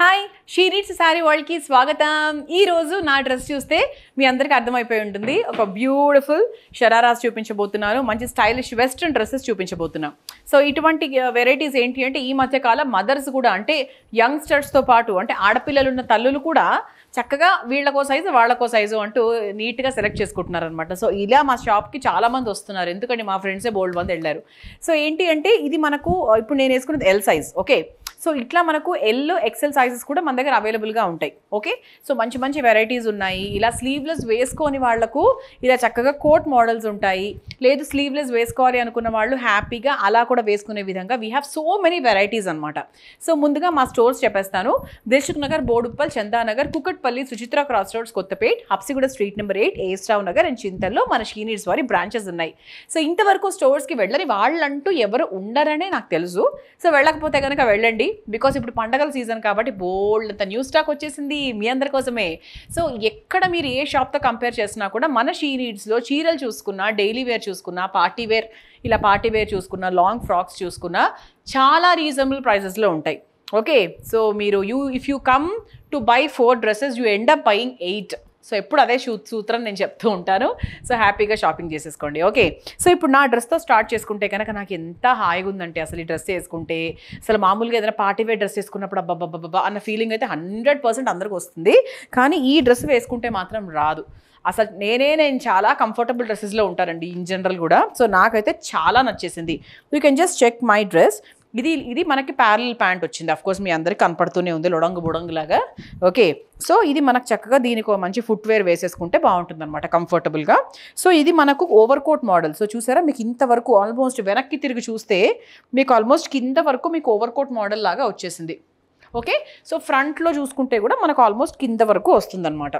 Hi she reads sari వరల్డ్కి స్వాగతం ఈరోజు నా డ్రెస్ చూస్తే మీ అందరికీ అర్థమైపోయి ఉంటుంది ఒక బ్యూటిఫుల్ షరారాస్ చూపించబోతున్నాను మంచి స్టైలిష్ వెస్ట్రన్ డ్రెస్సెస్ చూపించబోతున్నాం సో ఇటువంటి వెరైటీస్ ఏంటి అంటే ఈ మధ్యకాలం మదర్స్ కూడా అంటే యంగ్స్టర్స్తో పాటు అంటే ఆడపిల్లలు ఉన్న తల్లులు కూడా చక్కగా వీళ్ళకో సైజు వాళ్ళకో సైజు అంటూ నీట్గా సెలెక్ట్ చేసుకుంటున్నారు అనమాట సో ఇలా మా షాప్కి చాలామంది వస్తున్నారు ఎందుకంటే మా ఫ్రెండ్సే బోల్డ్ మంది వెళ్ళారు సో ఏంటి అంటే ఇది మనకు ఇప్పుడు నేను వేసుకున్నది ఎల్ సైజ్ ఓకే సో ఇట్లా మనకు ఎల్లో ఎక్సెల్ సైజెస్ కూడా మన దగ్గర అవైలబుల్గా ఉంటాయి ఓకే సో మంచి మంచి వెరైటీస్ ఉన్నాయి ఇలా స్లీవ్లెస్ వేసుకొని వాళ్లకు ఇలా చక్కగా కోట్ మోడల్స్ ఉంటాయి లేదు స్లీవ్లెస్ వేసుకోవాలి అనుకున్న వాళ్ళు హ్యాపీగా అలా కూడా వేసుకునే విధంగా we have so many varieties అనమాట సో ముందుగా మా స్టోర్స్ చెప్పేస్తాను Dilsukh Nagar Boduppal Chandanagar Kukatpally Suchitra cross roads Kothapet Habsiguda street number eight ఏస్టావ్ నగర్ అండ్ చింతల్లో మన షీనీడ్స్ వారి బ్రాంచెస్ ఉన్నాయి సో ఇంతవరకు స్టోర్స్కి వెళ్ళని వాళ్ళంటూ ఎవరు ఉండరనే నాకు తెలుసు సో వెళ్ళకపోతే కనుక వెళ్ళండి బికాస్ ఇప్పుడు పండగల సీజన్ కాబట్టి బోల్డ్ అంత న్యూ స్టాక్ వచ్చేసింది మీ అందరి కోసమే సో ఎక్కడ మీరు ఏ షాప్తో కంపేర్ చేసినా కూడా మన షీ నీడ్స్లో చీరలు చూసుకున్నా డైలీ వేర్ చూసుకున్నా పార్టీ వేర్ ఇలా పార్టీ వేర్ చూసుకున్నా లాంగ్ ఫ్రాక్స్ చూసుకున్నా చాలా రీజనబుల్ ప్రైజెస్లో ఉంటాయి ఓకే సో మీరు you if you come to buy four dresses you end up buying eight so ఎప్పుడు అదే సూత్రం నేను చెప్తూ ఉంటాను సో హ్యాపీగా షాపింగ్ చేసేసుకోండి ఓకే సో ఇప్పుడు నా డ్రెస్తో స్టార్ట్ చేసుకుంటే కనుక నాకు ఎంత హాయిగా ఉందంటే అసలు ఈ డ్రెస్ వేసుకుంటే అసలు మామూలుగా ఏదైనా పార్టీ వేర్ డ్రెస్ వేసుకున్నప్పుడు అబ్బాబ్బాబ్బా అన్న ఫీలింగ్ అయితే హండ్రెడ్ పర్సెంట్ అందరికి వస్తుంది కానీ ఈ డ్రెస్ వేసుకుంటే మాత్రం రాదు అసలు నేనే నేను చాలా కంఫర్టబుల్ డ్రెస్సెస్లో ఉంటానండి ఇన్ జనరల్ కూడా సో నాకైతే చాలా నచ్చేసింది you can just check my dress ఇది ఇది మనకి ప్యారల్ ప్యాంట్ వచ్చింది అఫ్ కోర్స్ మీ అందరికి కనపడుతూనే ఉంది లొడంగు బుడంగు లాగా ఓకే సో ఇది మనకు చక్కగా దీనికి మంచి ఫుట్వేర్ వేసేసుకుంటే బాగుంటుంది అనమాట కంఫర్టబుల్గా సో ఇది మనకు ఓవర్ కోట్ మోడల్ సో చూసారా మీకు ఇంతవరకు ఆల్మోస్ట్ వెనక్కి తిరిగి చూస్తే మీకు ఆల్మోస్ట్ కింద వరకు మీకు ఓవర్ కోట్ మోడల్ లాగా వచ్చేసింది ఓకే సో ఫ్రంట్లో చూసుకుంటే కూడా మనకు ఆల్మోస్ట్ కింద వరకు వస్తుందన్నమాట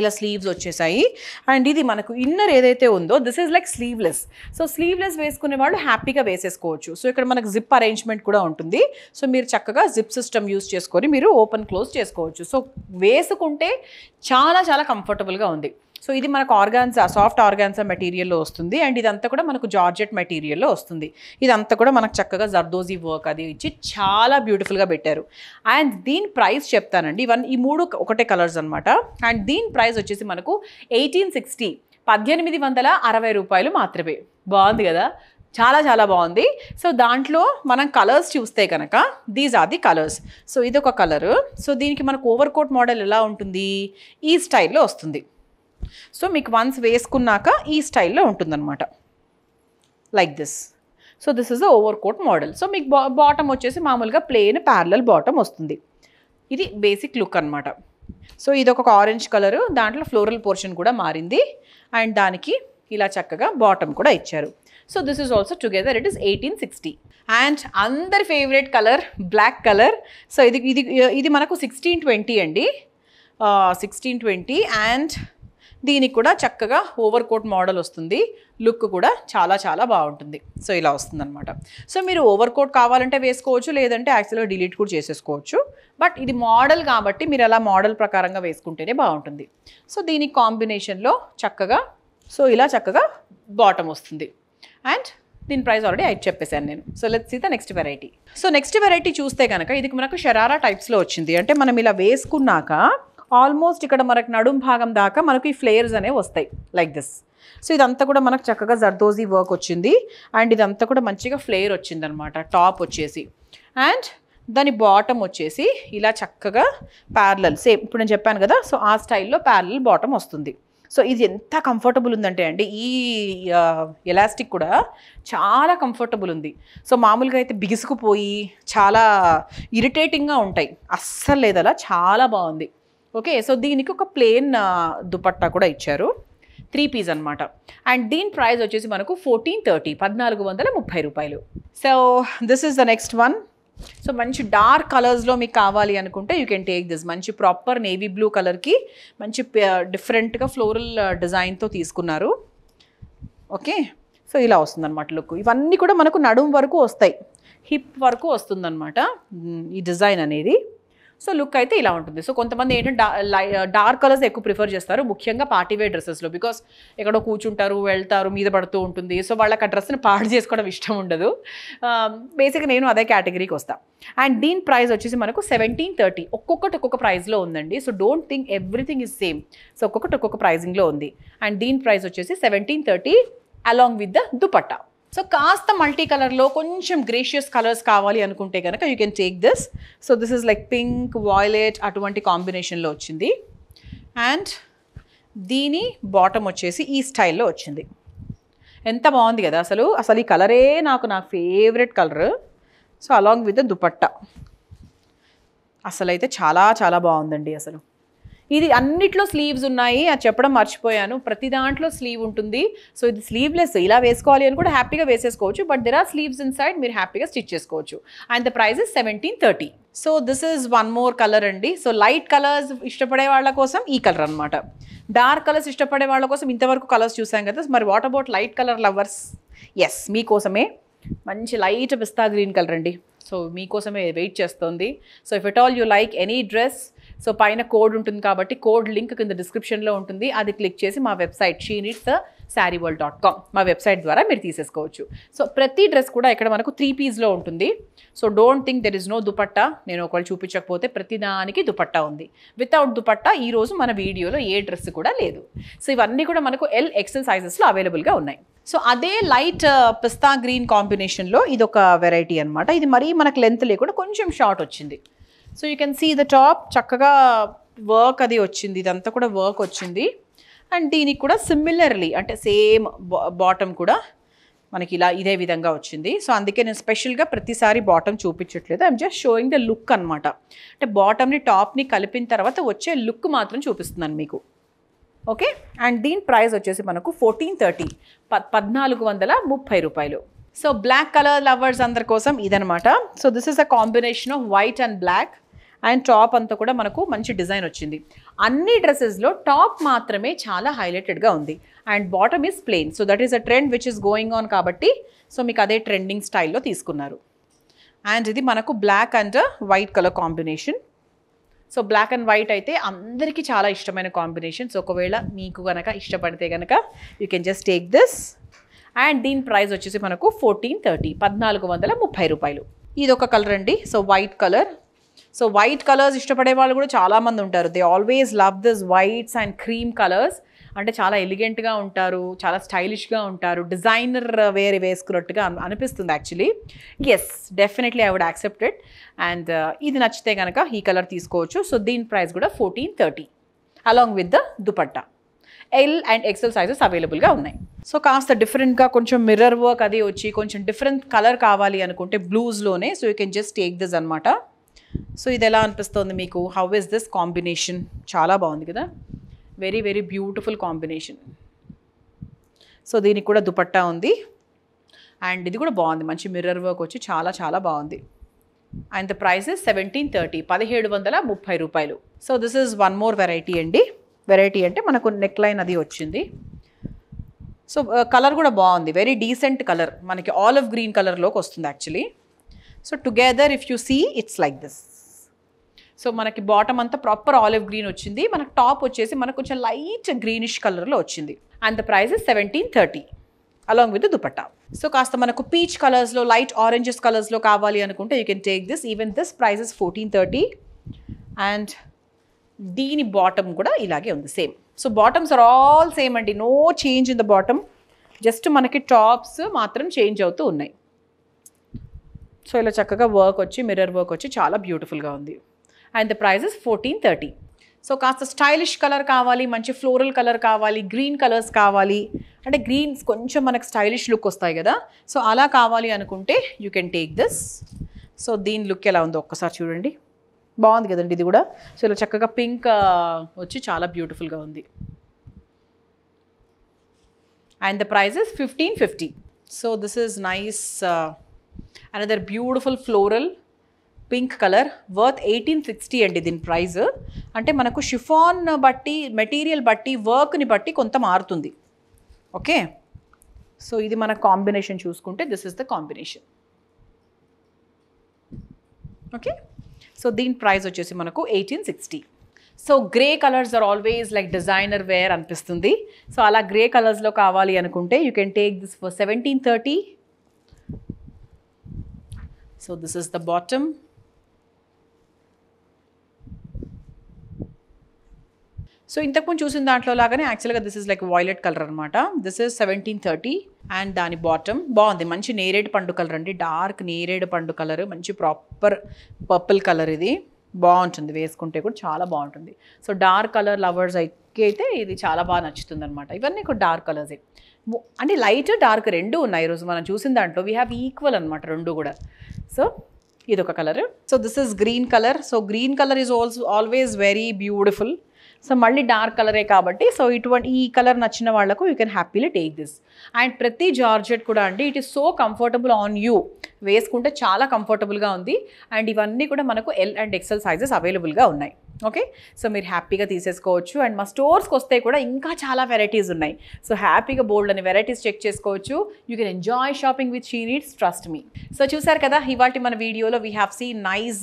ఇలా స్లీవ్స్ వచ్చేసాయి అండ్ ఇది మనకు ఇన్నర్ ఏదైతే ఉందో this is like sleeveless so sleeveless వేసుకునే వాళ్ళు హ్యాపీగా వేసేసుకోవచ్చు సో ఇక్కడ మనకు జిప్ అరేంజ్మెంట్ కూడా ఉంటుంది సో మీరు చక్కగా జిప్ సిస్టమ్ యూస్ చేసుకొని మీరు ఓపెన్ క్లోజ్ చేసుకోవచ్చు సో వేసుకుంటే చాలా చాలా కంఫర్టబుల్గా ఉంది సో ఇది మనకు ఆర్గాన్సా సాఫ్ట్ ఆర్గాన్సా మెటీరియల్లో వస్తుంది అండ్ ఇదంతా కూడా మనకు జార్జెట్ మెటీరియల్లో వస్తుంది ఇదంతా కూడా మనకు చక్కగా జర్దోజీ వర్క్ అది ఇచ్చి చాలా బ్యూటిఫుల్గా పెట్టారు అండ్ దీని ప్రైస్ చెప్తానండి ఇవన్నీ ఈ మూడు ఒకటే కలర్స్ అనమాట అండ్ దీని ప్రైస్ వచ్చేసి మనకు ఎయిటీన్ సిక్స్టీ పద్దెనిమిది వందల అరవై రూపాయలు మాత్రమే బాగుంది కదా చాలా చాలా బాగుంది సో దాంట్లో మనం కలర్స్ చూస్తే కనుక these are the colours so ఇదొక కలరు సో దీనికి మనకు ఓవర్ కోట్ మోడల్ ఎలా ఉంటుంది ఈ స్టైల్లో వస్తుంది సో మీకు వన్స్ వేసుకున్నాక ఈ స్టైల్లో అనమాట like this so this is a over coat model so మీకు బాటమ్ వచ్చేసి మామూలుగా ప్లెయిన్ ప్యారలల్ బాటమ్ వస్తుంది ఇది బేసిక్ లుక్ అనమాట సో ఇది ఒక ఆరెంజ్ కలరు దాంట్లో ఫ్లోరల్ పోర్షన్ కూడా మారింది అండ్ దానికి ఇలా చక్కగా బాటమ్ కూడా ఇచ్చారు so this is also together it is eighteen sixty and అందరి favourite colour black colour so ఇది ఇది ఇది మనకు సిక్స్టీన్ ట్వంటీ అండి సిక్స్టీన్ ట్వంటీ అండ్ దీనికి కూడా చక్కగా ఓవర్ కోట్ మోడల్ వస్తుంది లుక్ కూడా చాలా చాలా బాగుంటుంది సో ఇలా వస్తుందన్నమాట సో మీరు ఓవర్ కోట్ కావాలంటే వేసుకోవచ్చు లేదంటే యాక్చువల్గా డిలీట్ కూడా చేసేసుకోవచ్చు బట్ ఇది మోడల్ కాబట్టి మీరు అలా మోడల్ ప్రకారంగా వేసుకుంటేనే బాగుంటుంది సో దీని కాంబినేషన్లో చక్కగా సో ఇలా చక్కగా బాటమ్ వస్తుంది అండ్ దీని ప్రైస్ ఆల్రెడీ ఐట్ చెప్పేశాను నేను so let see the next variety so next variety చూస్తే కనుక ఇది మనకు షరారా టైప్స్లో వచ్చింది అంటే మనం ఇలా వేసుకున్నాక ఆల్మోస్ట్ ఇక్కడ మనకు నడుం భాగం దాకా మనకు ఈ ఫ్లేయర్స్ అనేవి వస్తాయి లైక్ దిస్ సో ఇదంతా కూడా మనకు చక్కగా జర్దోజీ వర్క్ వచ్చింది అండ్ ఇదంతా కూడా మంచిగా ఫ్లేయర్ వచ్చింది అనమాట టాప్ వచ్చేసి అండ్ దాని బాటమ్ వచ్చేసి ఇలా చక్కగా ప్యారలల్ సేమ్ ఇప్పుడు నేను చెప్పాను కదా సో ఆ స్టైల్లో ప్యారలల్ బాటమ్ వస్తుంది సో ఇది ఎంత కంఫర్టబుల్ ఉందంటే అండి ఈ ఎలాస్టిక్ కూడా చాలా కంఫర్టబుల్ ఉంది సో మామూలుగా అయితే బిగుసుకుపోయి చాలా ఇరిటేటింగ్గా ఉంటాయి అస్సలు లేదలా చాలా బాగుంది ఓకే సో దీనికి ఒక ప్లేన్ దుపట్టా కూడా ఇచ్చారు త్రీ పీస్ అనమాట అండ్ దీని ప్రైస్ వచ్చేసి మనకు ఫోర్టీన్ థర్టీ పద్నాలుగు వందల ముప్పై రూపాయలు so this is the next one so మంచి డార్క్ కలర్స్లో మీకు కావాలి అనుకుంటే యూ కెన్ టేక్ దిస్ మంచి ప్రాపర్ నేవీ బ్లూ కలర్కి మంచి డిఫరెంట్గా ఫ్లోరల్ డిజైన్తో తీసుకున్నారు ఓకే సో ఇలా వస్తుందన్నమాట లుక్ ఇవన్నీ కూడా మనకు నడుం వరకు వస్తాయి హిప్ వరకు వస్తుందన్నమాట hmm, ఈ డిజైన్ అనేది సో లుక్ అయితే ఇలా ఉంటుంది సో కొంతమంది ఏంటంటే డార్క్ కలర్స్ ఎక్కువ ప్రిఫర్ చేస్తారు ముఖ్యంగా పార్టీవేర్ డ్రెస్సెస్లో బికాస్ ఎక్కడో కూర్చుంటారు వెళ్తారు మీద పడుతూ ఉంటుంది సో వాళ్ళకి ఆ డ్రెస్ని పాడు చేసుకోవడం ఇష్టం ఉండదు బేసిక్గా నేను అదే కేటగిరీకి వస్తాను అండ్ దీని ప్రైస్ వచ్చేసి మనకు సెవెంటీన్ థర్టీ ఒక్కొక్కటి ఒక్కొక్క ప్రైస్లో ఉందండి so don't think everything is same so ఒక్కొక్కటి ఒక్కొక్క ప్రైజింగ్లో ఉంది అండ్ దీని ప్రైస్ వచ్చేసి seventeen thirty along with the dupatta so కాస్త మల్టీ కలర్లో కొంచెం గ్రేషియస్ కలర్స్ కావాలి అనుకుంటే కనుక you can take this so this is like pink violet అటువంటి కాంబినేషన్లో వచ్చింది అండ్ దీని బాటమ్ వచ్చేసి ఈ స్టైల్లో వచ్చింది ఎంత బాగుంది కదా అసలు అసలు ఈ కలరే నాకు నా favourite colour so along with dupatta అసలు అయితే చాలా చాలా బాగుందండి అసలు ఇది అన్నిట్లో స్లీవ్స్ ఉన్నాయి అది చెప్పడం మర్చిపోయాను ప్రతి దాంట్లో స్లీవ్ ఉంటుంది సో ఇది స్లీవ్లెస్ ఇలా వేసుకోవాలి అని కూడా హ్యాపీగా వేసేసుకోవచ్చు but there are sleeves inside మీరు హ్యాపీగా స్టిచ్ చేసుకోవచ్చు and the price is seventeen thirty so this is one more colour అండి సో లైట్ కలర్స్ ఇష్టపడే వాళ్ళ కోసం ఈ కలర్ అనమాట డార్క్ కలర్స్ ఇష్టపడే వాళ్ళ కోసం ఇంతవరకు కలర్స్ చూసాం కదా మరి what about light colour lovers yes మీకోసమే మంచి లైట్ పిస్తా గ్రీన్ కలర్ అండి సో మీకోసమే వెయిట్ చేస్తుంది so if at all you like any dress so పైన కోడ్ ఉంటుంది కాబట్టి కోడ్ లింక్ కింద డిస్క్రిప్షన్లో ఉంటుంది అది క్లిక్ చేసి మా website sheen it's sari world dot com మా వెబ్సైట్ ద్వారా మీరు తీసేసుకోవచ్చు సో ప్రతి డ్రెస్ కూడా ఇక్కడ మనకు త్రీ పీస్లో ఉంటుంది so don't think there is no dupatta నేను ఒకవేళ చూపించకపోతే ప్రతి దానికి దుపట్టా ఉంది వితౌట్ దుపట్టా ఈరోజు మన వీడియోలో ఏ డ్రెస్ కూడా లేదు సో ఇవన్నీ కూడా మనకు ఎల్ ఎక్సెల్ సైజెస్లో అవైలబుల్గా ఉన్నాయి సో అదే లైట్ పిస్తా గ్రీన్ కాంబినేషన్లో ఇది ఒక వెరైటీ అనమాట ఇది మరీ మనకు లెంత్ లేకుండా కొంచెం షార్ట్ వచ్చింది so you can see the top చక్కగా వర్క్ అది వచ్చింది ఇదంతా కూడా వర్క్ వచ్చింది అండ్ దీనికి కూడా సిమిలర్లీ అంటే సేమ్ బాటమ్ కూడా మనకి ఇలా ఇదే విధంగా వచ్చింది సో అందుకే నేను స్పెషల్గా ప్రతిసారి బాటమ్ చూపించట్లేదు I'm just showing the look అనమాట అంటే బాటమ్ని టాప్ని కలిపిన తర్వాత వచ్చే లుక్ మాత్రం చూపిస్తున్నాను మీకు ఓకే అండ్ దీని ప్రైస్ వచ్చేసి మనకు ఫోర్టీన్ థర్టీ పద్నాలుగు వందల ముప్పై రూపాయలు సో బ్లాక్ కలర్ లవర్స్ అందరి కోసం ఇదనమాట so this is a combination of white and black and top అంతా కూడా మనకు మంచి డిజైన్ వచ్చింది అన్ని డ్రెస్సెస్లో టాప్ మాత్రమే చాలా హైలైటెడ్గా ఉంది and bottom is plain so that is a trend which is going on కాబట్టి సో మీకు అదే ట్రెండింగ్ స్టైల్లో తీసుకున్నారు అండ్ ఇది మనకు black and white colour combination so black and white అయితే అందరికీ చాలా ఇష్టమైన కాంబినేషన్ సో ఒకవేళ మీకు కనుక ఇష్టపడితే కనుక you can just take this and దీని ప్రైస్ వచ్చేసి మనకు ఫోర్టీన్ థర్టీ పద్నాలుగు వందల ముప్పై రూపాయలు ఇది ఒక కలర్ అండి so white colour so white colours ఇష్టపడే వాళ్ళు కూడా చాలామంది ఉంటారు they always love this whites and cream colours అంటే చాలా ఎలిగెంట్గా ఉంటారు చాలా స్టైలిష్గా ఉంటారు డిజైనర్ వేరే వేసుకున్నట్టుగా అనిపిస్తుంది actually yes definitely I would accept it and ఇది నచ్చితే కనుక ఈ కలర్ తీసుకోవచ్చు సో దీని ప్రైస్ కూడా fourteen thirty along with the dupatta L and XL sizes అవైలబుల్గా ఉన్నాయి సో కాస్త డిఫరెంట్గా కొంచెం మిర్రర్ వర్క్ అది వచ్చి కొంచెం డిఫరెంట్ కలర్ కావాలి అనుకుంటే బ్లూస్లోనే so you can just take this అనమాట సో ఇది ఎలా అనిపిస్తుంది మీకు హౌ ఇస్ దిస్ కాంబినేషన్ చాలా బాగుంది కదా very very beautiful combination so దీనికి కూడా దుపట్టా ఉంది అండ్ ఇది కూడా బాగుంది మంచి మిర్రర్ వర్క్ వచ్చి చాలా చాలా బాగుంది and the is seventeen thirty పదిహేడు వందల ముప్పై రూపాయలు so this is one more variety అండి వెరైటీ అంటే మనకు నెక్ లైన్ అది వచ్చింది సో కలర్ uh, కూడా బాగుంది వెరీ డీసెంట్ కలర్ మనకి ఆలివ్ గ్రీన్ కలర్లోకి వస్తుంది actually so together if you see it's like this so మనకి బాటమ్ అంతా ప్రాపర్ ఆలివ్ గ్రీన్ వచ్చింది మనకు టాప్ వచ్చేసి మనకు కొంచెం లైట్ గ్రీనిష్ కలర్లో వచ్చింది and the price seventeen thirty along with dupatta so కాస్త మనకు పీచ్ కలర్స్లో లైట్ ఆరెంజెస్ కలర్స్లో కావాలి అనుకుంటే you can take this even this price fourteen thirty and దీని బాటమ్ కూడా ఇలాగే ఉంది same so bottoms are all same అండి no change in the bottom just మనకి టాప్స్ మాత్రం చేంజ్ అవుతూ ఉన్నాయి సో ఇలా చక్కగా వర్క్ వచ్చి మిర్రర్ వర్క్ వచ్చి చాలా బ్యూటిఫుల్గా ఉంది and the prices fourteen thirty so కాస్త స్టైలిష్ కలర్ కావాలి మంచి ఫ్లోరల్ కలర్ కావాలి గ్రీన్ కలర్స్ కావాలి అంటే గ్రీన్స్ కొంచెం మనకు స్టైలిష్ లుక్ వస్తాయి కదా సో అలా కావాలి అనుకుంటే you can take this so దీని లుక్ ఎలా ఉందో ఒక్కసారి చూడండి బాగుంది కదండి ఇది కూడా సో ఇలా చక్కగా పింక్ వచ్చి చాలా బ్యూటిఫుల్గా ఉంది and the prices fifteen fifty so this is nice another beautiful floral pink colour worth eighteen sixty అండి దీని ప్రైజ్ అంటే మనకు షిఫాన్ బట్టి మెటీరియల్ బట్టి వర్క్ని బట్టి కొంత మారుతుంది ఓకే సో ఇది మన కాంబినేషన్ చూసుకుంటే this is the combination okay so దీని ప్రైస్ వచ్చేసి మనకు eighteen sixty so grey colours are always like designer wear అనిపిస్తుంది సో అలా గ్రే కలర్స్లో కావాలి అనుకుంటే you can take this for seventeen thirty So this is the bottom. So ఇంతకుముందు చూసిన దాంట్లో లాగానే యాక్చువల్గా this is like violet colour అనమాట this is seventeen thirty and దాని బాటమ్ బాగుంది మంచి నేరేడు పండు కలర్ అండి డార్క్ నేరేడు పండు కలర్ మంచి ప్రాపర్ పర్పుల్ కలర్ ఇది బాగుంటుంది వేసుకుంటే కూడా చాలా బాగుంటుంది సో డార్క్ కలర్ లవర్స్ అయితే ఇది చాలా బాగా నచ్చుతుంది అనమాట ఇవన్నీ కూడా డార్క్ కలర్సే అంటే లైట్ డార్క్ రెండు ఉన్నాయి ఈరోజు మనం చూసిన దాంట్లో వీ హ్యావ్ ఈక్వల్ అనమాట రెండు కూడా సో ఇదొక colour so this is green colour so green colour is also always very beautiful so మళ్ళీ డార్క్ కలరే కాబట్టి సో ఇటువంటి ఈ కలర్ నచ్చిన వాళ్లకు you can happily take this and ప్రతి జార్జెట్ కూడా అండి it is so comfortable on you వేసుకుంటే చాలా కంఫర్టబుల్గా ఉంది అండ్ ఇవన్నీ కూడా మనకు ఎల్ అండ్ ఎక్సెల్ సైజెస్ అవైలబుల్గా ఉన్నాయి ఓకే సో మీరు హ్యాపీగా తీసేసుకోవచ్చు అండ్ మా స్టోర్స్కి వస్తే కూడా ఇంకా చాలా వెరైటీస్ ఉన్నాయి సో హ్యాపీగా బోల్డ్ అని వెరైటీస్ చెక్ చేసుకోవచ్చు you can enjoy shopping with she needs trust me so చూసారు కదా ఇవాటి మన వీడియోలో we have see nice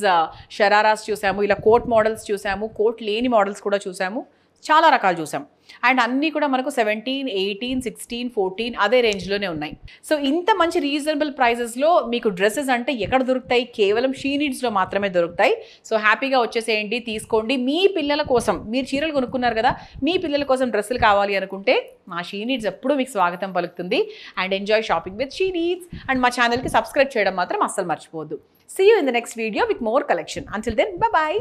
shararas చూసాము ఇలా కోట్ మోడల్స్ చూసాము కోట్ లేని మోడల్స్ కూడా చూసాము చాలా రకాలు చూసాం అండ్ అన్నీ కూడా మనకు సెవెంటీన్ ఎయిటీన్ సిక్స్టీన్ ఫోర్టీన్ అదే రేంజ్లోనే ఉన్నాయి సో ఇంత మంచి రీజనబుల్ ప్రైజెస్లో మీకు డ్రెస్సెస్ అంటే ఎక్కడ దొరుకుతాయి కేవలం షీనీడ్స్లో మాత్రమే దొరుకుతాయి సో హ్యాపీగా వచ్చేసేయండి తీసుకోండి మీ పిల్లల కోసం మీరు చీరలు కొనుక్కున్నారు కదా మీ పిల్లల కోసం డ్రెస్సులు కావాలి అనుకుంటే మా షీనీడ్స్ ఎప్పుడూ మీకు స్వాగతం పలుకుతుంది and enjoy shopping with she needs and మా ఛానల్కి సబ్స్క్రైబ్ చేయడం మాత్రం అస్సలు మర్చిపోవద్దు see you in the next video with more collection until then bye